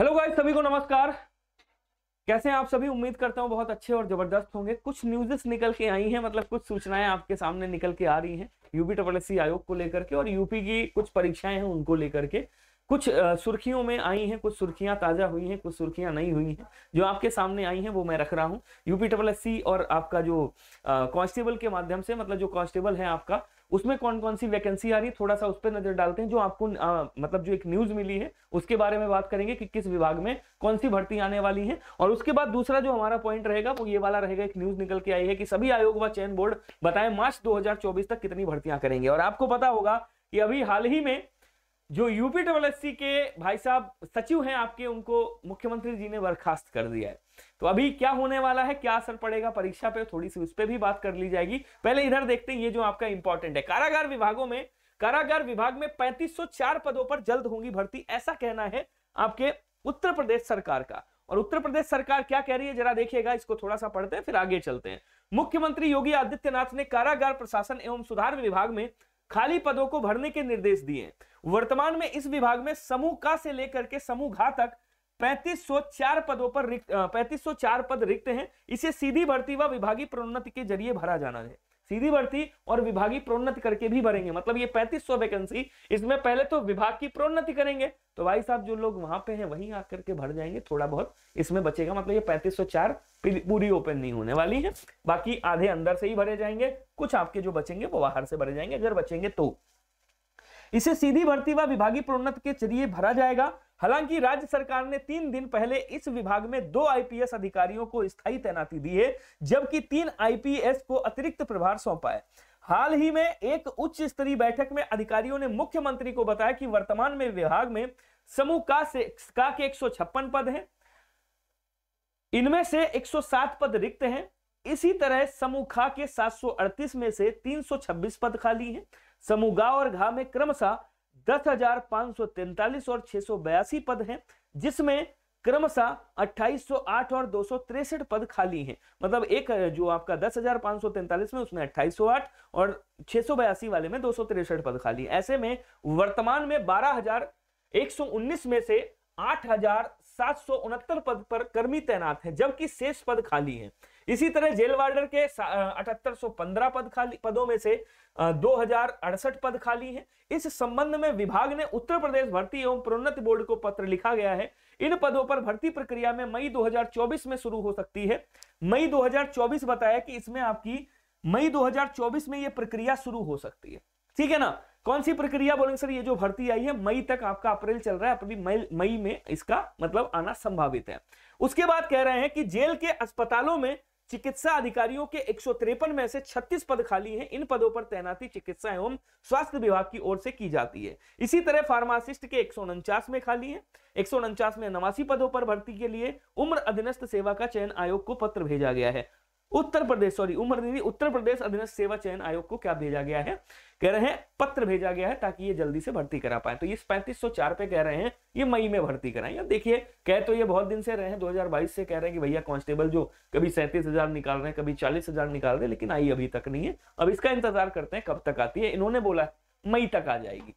hello guys सभी को नमस्कार कैसे हैं आप सभी उम्मीद करता हूं बहुत अच्छे और जबरदस्त होंगे कुछ न्यूजेस निकल के आई हैं मतलब कुछ सूचनाएं आपके सामने निकल के आ रही हैं यूपी डब्ल्यू आयोग को लेकर के और यूपी की कुछ परीक्षाएं हैं उनको लेकर के कुछ सुर्खियों में आई हैं कुछ सुर्खियां ताज़ा हुई हैं कुछ सुर्खियां नहीं हुई हैं जो आपके सामने आई हैं वो मैं रख रहा हूं यूपी डब्ल्यू और आपका जो कांस्टेबल के माध्यम से मतलब जो कांस्टेबल है आपका उसमें कौन कौन सी वैकेंसी आ रही है थोड़ा सा उस पर नजर डालते हैं जो आपको आ, मतलब जो एक न्यूज मिली है उसके बारे में बात करेंगे कि किस विभाग में कौन सी भर्ती आने वाली है और उसके बाद दूसरा जो हमारा पॉइंट रहेगा वो ये वाला रहेगा एक न्यूज निकल के आई है कि सभी आयोग व चयन बोर्ड बताए मार्च दो तक कितनी भर्तियां करेंगे और आपको पता होगा कि अभी हाल ही में जो यूपी डबल के भाई साहब सचिव हैं आपके उनको मुख्यमंत्री जी ने बर्खास्त कर दिया है तो अभी क्या होने वाला है क्या असर पड़ेगा परीक्षा पे थोड़ी सी उस पर भी बात कर ली जाएगी पहले इधर देखते हैं ये जो आपका इंपॉर्टेंट है कारागार विभागों में कारागार विभाग में 3504 पदों पर जल्द होंगी भर्ती ऐसा कहना है आपके उत्तर प्रदेश सरकार का और उत्तर प्रदेश सरकार क्या कह रही है जरा देखिएगा इसको थोड़ा सा पढ़ते हैं फिर आगे चलते हैं मुख्यमंत्री योगी आदित्यनाथ ने कारागार प्रशासन एवं सुधार विभाग में खाली पदों को भरने के निर्देश दिए हैं वर्तमान में इस विभाग में समूह का से लेकर के समूह घा तक 3504 पदों पर पैंतीस सौ चार पद रिक्त हैं इसे सीधी भर्ती व विभागीय प्रोन्नति के जरिए भरा जाना है सीधी भर्ती और विभागीय प्रोन्नति करके भी भरेंगे मतलब ये 3500 वैकेंसी इसमें पहले तो विभाग की प्रोन्नति करेंगे तो भाई साहब जो लोग वहां पे हैं वहीं आकर के भर जाएंगे थोड़ा बहुत इसमें बचेगा मतलब ये 3504 पूरी ओपन नहीं होने वाली है बाकी आधे अंदर से ही भरे जाएंगे कुछ आपके जो बचेंगे वो बाहर से भरे जाएंगे अगर बचेंगे तो इसे सीधी भर्ती व विभागीय प्रोन्नत के जरिए भरा जाएगा हालांकि राज्य सरकार ने तीन दिन पहले इस विभाग में दो आईपीएस अधिकारियों को स्थायी तैनाती दी है जबकि तीन आईपीएस को अतिरिक्त प्रभार सौंपा है हाल ही में एक उच्च स्तरीय बैठक में अधिकारियों ने मुख्यमंत्री को बताया कि वर्तमान में विभाग में समूह का से का के एक पद हैं इनमें से 107 पद रिक्त हैं इसी तरह समूह खा के 738 में से 326 पद खाली हैं समूह गा और घा में क्रमशः दस हजार और छह पद हैं जिसमें क्रमशः आठ और दो पद खाली हैं मतलब एक जो आपका 10,543 में उसमें आठ और छह वाले में दो पद खाली है ऐसे में वर्तमान में 12,119 में से उनहत्तर पद पर कर्मी तैनात हैं जबकि शेष पद खाली हैं इसी तरह जेल वार्डर के अठहत्तर पद खाली पदों में से दो पद खाली हैं इस संबंध में विभाग ने उत्तर प्रदेश भर्ती एवं प्रोन्नति बोर्ड को पत्र लिखा गया है इन पदों पर भर्ती प्रक्रिया में मई 2024 में शुरू हो सकती है मई 2024 बताया कि इसमें आपकी मई 2024 में यह प्रक्रिया शुरू हो सकती है ठीक है ना कौन सी प्रक्रिया बोलेंगे सर ये जो भर्ती आई है मई तक आपका अप्रैल चल रहा है अभी मई में इसका मतलब आना संभावित है उसके बाद कह रहे हैं कि जेल के अस्पतालों में चिकित्सा अधिकारियों के एक में से 36 पद खाली हैं इन पदों पर तैनाती चिकित्सा एवं स्वास्थ्य विभाग की ओर से की जाती है इसी तरह फार्मासिस्ट के एक में खाली है एक में नवासी पदों पर भर्ती के लिए उम्र अधीनस्थ सेवा का चयन आयोग को पत्र भेजा गया है उत्तर प्रदेश सॉरी उमर दीदी उत्तर प्रदेश अधीन सेवा चयन आयोग को क्या भेजा गया है कह रहे हैं पत्र भेजा गया है ताकि ये जल्दी से भर्ती करा पाए तो ये पैंतीस सौ चार पे कह रहे हैं ये मई में भर्ती कराएं अब देखिए कह तो ये बहुत दिन से रहे हैं 2022 से कह रहे हैं कि भैया कांस्टेबल जो कभी सैंतीस हजार निकाल रहे हैं कभी चालीस हजार निकाल रहे हैं लेकिन आई अभी तक नहीं है अब इसका इंतजार करते हैं कब तक आती है इन्होंने बोला मई तक आ जाएगी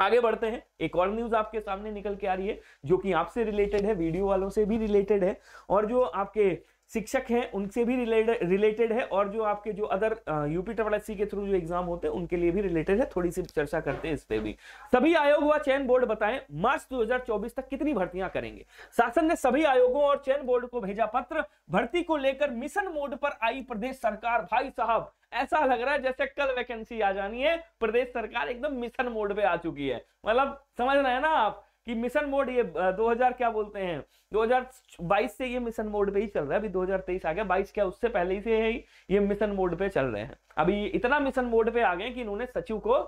आगे बढ़ते हैं एक और न्यूज आपके सामने निकल के आ रही है जो कि आपसे रिलेटेड है वीडियो वालों से भी रिलेटेड है और जो आपके शिक्षक हैं उनसे भी रिलेटेड है और जो आपके जो अदर यूपी ट्रिपल एस के थ्रू जो एग्जाम होते हैं उनके लिए भी रिलेटेड है थोड़ी सी चर्चा करते हैं इस पर भी सभी आयोग व चयन बोर्ड बताएं मार्च 2024 तक कितनी भर्तियां करेंगे शासन ने सभी आयोगों और चयन बोर्ड को भेजा पत्र भर्ती को लेकर मिशन मोड पर आई प्रदेश सरकार भाई साहब ऐसा लग रहा है जैसे कल वैकेंसी आ जानी है प्रदेश सरकार एकदम मिशन मोड पे आ चुकी है मतलब समझ रहे हैं ना आप कि मिशन मोड ये 2000 क्या बोलते हैं 2022 से ये मिशन मोड पे ही चल रहा है अभी 2023 आ गया 22 क्या उससे पहले ही से है ये मिशन मोड पे चल रहे हैं अभी इतना मिशन मोड पे आ गए कि इन्होंने सचिव को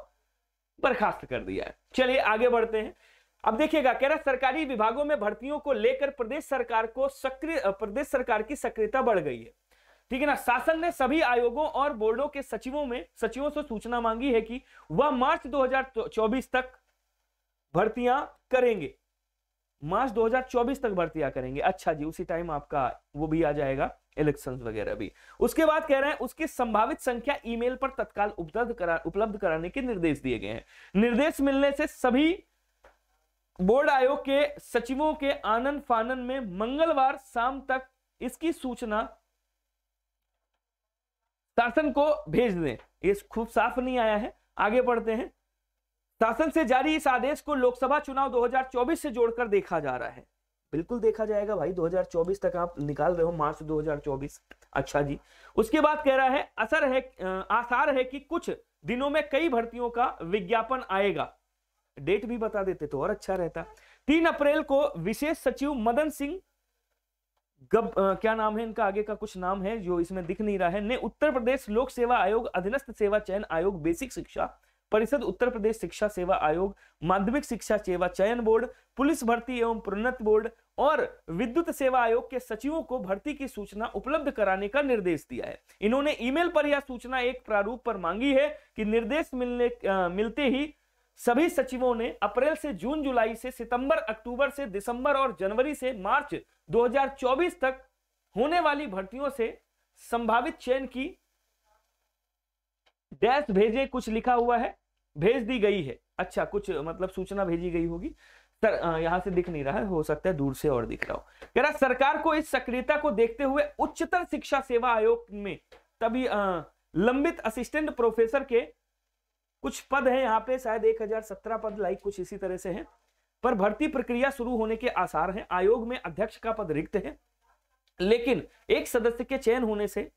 बर्खास्त कर दिया है चलिए आगे बढ़ते हैं अब देखिएगा कह रहा सरकारी विभागों में भर्तियों को लेकर प्रदेश सरकार को सक्रिय प्रदेश सरकार की सक्रियता बढ़ गई है ठीक है ना शासन ने सभी आयोगों और बोर्डों के सचिवों में सचिवों से सूचना मांगी है कि वह मार्च 2024 तक भर्तियां करेंगे मार्च 2024 तक भर्तियां करेंगे अच्छा जी उसी टाइम आपका वो भी आ जाएगा इलेक्शंस वगैरह भी उसके बाद कह रहे हैं उसकी संभावित संख्या ईमेल पर तत्काल उपलब्ध करा उपलब्ध कराने के निर्देश दिए गए हैं निर्देश मिलने से सभी बोर्ड आयोग के सचिवों के आनंद फानन में मंगलवार शाम तक इसकी सूचना शासन को भेज दें ये खूब साफ नहीं आया है आगे बढ़ते हैं शासन से जारी इस आदेश को लोकसभा चुनाव 2024 से जोड़कर देखा जा रहा है बिल्कुल देखा जाएगा भाई 2024 तक आप निकाल रहे हो मार्च 2024 अच्छा जी उसके बाद कह रहा है असर है आसार है कि कुछ दिनों में कई भर्तियों का विज्ञापन आएगा डेट भी बता देते तो और अच्छा रहता तीन अप्रैल को विशेष सचिव मदन सिंह गब आ, क्या नाम है इनका आगे का कुछ नाम है जो इसमें दिख नहीं रहा है ने उत्तर प्रदेश लोक सेवा आयोग अधीनस्थ सेवा चयन आयोग बेसिक शिक्षा परिषद उत्तर प्रदेश शिक्षा सेवा आयोग माध्यमिक शिक्षा सेवा चयन बोर्ड पुलिस भर्ती एवं प्रोन्नत बोर्ड और विद्युत सेवा आयोग के सचिवों को भर्ती की सूचना उपलब्ध कराने का निर्देश दिया है इन्होंने ईमेल पर यह सूचना एक प्रारूप पर मांगी है कि निर्देश मिलने आ, मिलते ही सभी सचिवों ने अप्रैल से जून जुलाई से सितंबर अक्टूबर से दिसंबर और जनवरी से मार्च 2024 तक होने वाली भर्तियों से संभावित चयन की डैश भेजे कुछ लिखा हुआ है भेज दी गई है अच्छा कुछ मतलब सूचना भेजी गई होगी सर यहाँ से दिख नहीं रहा है हो सकता है दूर से और दिख रहा हो कह रहा सरकार को इस सक्रियता को देखते हुए उच्चतर शिक्षा सेवा आयोग में तभी आ, लंबित असिस्टेंट प्रोफेसर के कुछ पद हैं यहाँ पे शायद 1017 पद लाइक कुछ इसी तरह से हैं पर भर्ती प्रक्रिया शुरू होने के आसार हैं आयोग में अध्यक्ष का पद रिक्त है लेकिन एक सदस्य के चयन होने से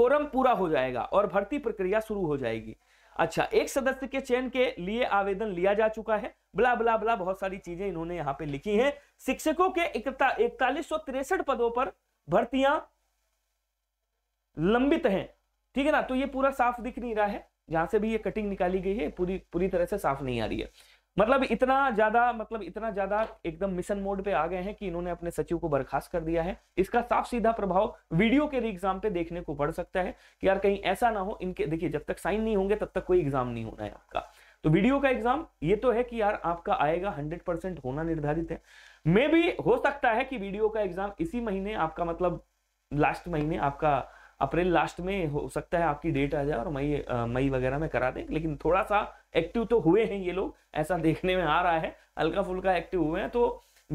कोरम पूरा हो जाएगा और भर्ती प्रक्रिया शुरू हो जाएगी अच्छा एक सदस्य के चयन के लिए आवेदन लिया जा चुका है बला बला बला बहुत सारी चीजें इन्होंने यहाँ पे लिखी हैं शिक्षकों के इकतालीस पदों पर भर्तियां लंबित हैं ठीक है ना तो ये पूरा साफ दिख नहीं रहा है जहां से भी ये कटिंग निकाली गई है पूरी पूरी तरह से साफ नहीं आ रही है मतलब इतना ज्यादा मतलब इतना ज्यादा एकदम मिशन मोड पे आ गए हैं कि इन्होंने अपने सचिव को बर्खास्त कर दिया है इसका साफ सीधा प्रभाव वीडियो के एग्जाम पे देखने को पड़ सकता है कि यार कहीं ऐसा ना हो इनके देखिए जब तक साइन नहीं होंगे तब तक कोई एग्जाम नहीं होना है आपका तो वीडियो का एग्जाम ये तो है कि यार आपका आएगा हंड्रेड परसेंट होना निर्धारित है मे भी हो सकता है कि वीडियो का एग्जाम इसी महीने आपका मतलब लास्ट महीने आपका अप्रैल लास्ट में हो सकता है आपकी डेट आ जाए और मई मई वगैरह में करा दें लेकिन थोड़ा सा एक्टिव तो हुए हैं ये लोग ऐसा देखने में आ रहा है हल्का फुल्का एक्टिव हुए हैं तो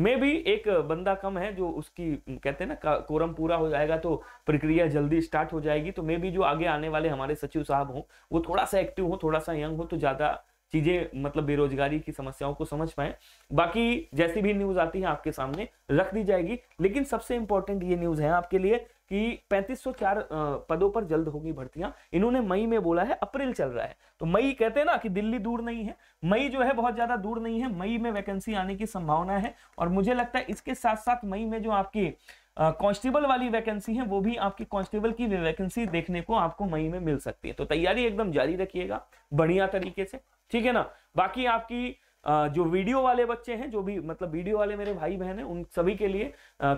मे भी एक बंदा कम है जो उसकी कहते हैं ना कोरम पूरा हो जाएगा तो प्रक्रिया जल्दी स्टार्ट हो जाएगी तो मे भी जो आगे आने वाले हमारे सचिव साहब हों वो थोड़ा सा एक्टिव हो थोड़ा सा यंग हो तो ज़्यादा चीज़ें मतलब बेरोजगारी की समस्याओं को समझ पाए बाकी जैसी भी न्यूज़ आती है आपके सामने रख दी जाएगी लेकिन सबसे इंपॉर्टेंट ये न्यूज़ है आपके लिए कि 3504 पदों पर जल्द होगी भर्तियां इन्होंने मई में बोला है अप्रैल चल रहा है तो मई कहते हैं ना कि दिल्ली दूर नहीं है मई जो है बहुत ज्यादा दूर नहीं है मई में वैकेंसी आने की संभावना है और मुझे लगता है इसके साथ साथ मई में जो आपकी कांस्टेबल वाली वैकेंसी है वो भी आपकी कांस्टेबल की वैकेंसी देखने को आपको मई में मिल सकती है तो तैयारी एकदम जारी रखिएगा बढ़िया तरीके से ठीक है ना बाकी आपकी जो वीडियो वाले बच्चे हैं जो भी मतलब वीडियो वाले मेरे भाई बहन हैं उन सभी के लिए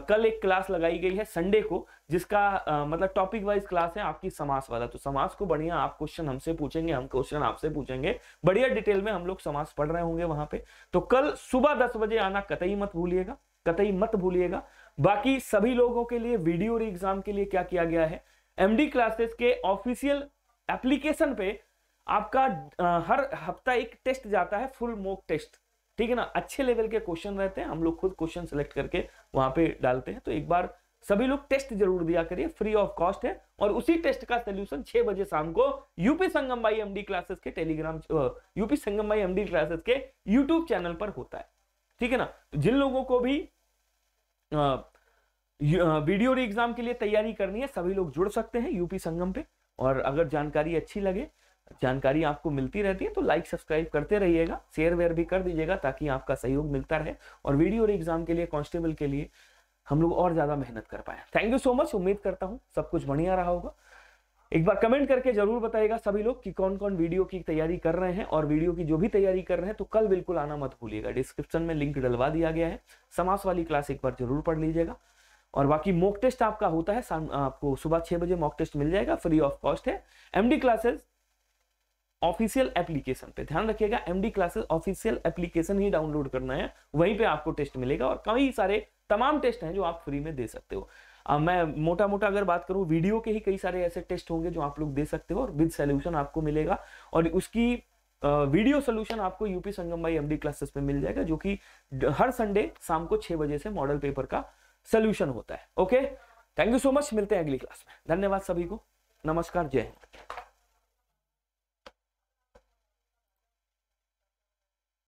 कल एक क्लास लगाई गई है संडे को जिसका मतलब टॉपिक वाइज क्लास है आपकी समास वाला तो समास को बढ़िया आप क्वेश्चन हमसे पूछेंगे हम क्वेश्चन आपसे पूछेंगे बढ़िया डिटेल में हम लोग समास पढ़ रहे होंगे वहां पे तो कल सुबह दस बजे आना कतई मत भूलिएगा कतई मत भूलिएगा बाकी सभी लोगों के लिए वीडियो री एग्जाम के लिए क्या किया गया है एमडी क्लासेस के ऑफिशियल एप्लीकेशन पे आपका हर हफ्ता एक टेस्ट जाता है फुल मोक टेस्ट ठीक है ना अच्छे लेवल के क्वेश्चन रहते हैं हम लोग खुद क्वेश्चन सेलेक्ट करके वहां पे डालते हैं तो एक बार सभी लोग टेस्ट जरूर दिया करिए फ्री ऑफ कॉस्ट है और उसी टेस्ट का सोल्यूशन छह बजे शाम को UP Sangam by MD classes के Telegram UP Sangam by MD classes के यूट्यूब चैनल पर होता है ठीक है ना तो जिन लोगों को भी आ, वीडियो री एग्जाम के लिए तैयारी करनी है सभी लोग जुड़ सकते हैं यूपी संगम पे और अगर जानकारी अच्छी लगे जानकारी आपको मिलती रहती है तो लाइक सब्सक्राइब करते रहिएगा शेयर वेयर भी कर दीजिएगा ताकि आपका सहयोग मिलता रहे और वीडियो और एग्जाम के लिए कॉन्स्टेबल के लिए हम लोग और ज्यादा मेहनत कर पाए थैंक यू सो मच उम्मीद करता हूँ सब कुछ बढ़िया रहा होगा एक बार कमेंट करके जरूर बताएगा सभी लोग कि कौन कौन वीडियो की तैयारी कर रहे हैं और वीडियो की जो भी तैयारी कर रहे हैं तो कल बिल्कुल आना मत भूलिएगा डिस्क्रिप्शन में लिंक डलवा दिया गया है समास वाली क्लास एक बार जरूर पढ़ लीजिएगा और बाकी मॉक टेस्ट आपका होता है आपको सुबह छह बजे मॉक टेस्ट मिल जाएगा फ्री ऑफ कॉस्ट है एमडी क्लासेस ऑफिशियल एप्लीकेशन पे ध्यान रखिएगा एमडी क्लासेस ऑफिशियल एप्लीकेशन ही डाउनलोड करना है वहीं पे आपको टेस्ट मिलेगा और कई सारे तमाम टेस्ट हैं जो आप फ्री में दे सकते हो आ, मैं मोटा मोटा अगर बात करूं वीडियो के ही कई सारे ऐसे टेस्ट होंगे जो आप लोग दे सकते हो और विद सोल्यूशन आपको मिलेगा और उसकी वीडियो सोल्यूशन आपको यूपी संगम भाई एमडी क्लासेस में मिल जाएगा जो कि हर संडे शाम को छह बजे से मॉडल पेपर का सोल्यूशन होता है okay thank you so much मिलते हैं अगली क्लास में धन्यवाद सभी को नमस्कार जय हिंद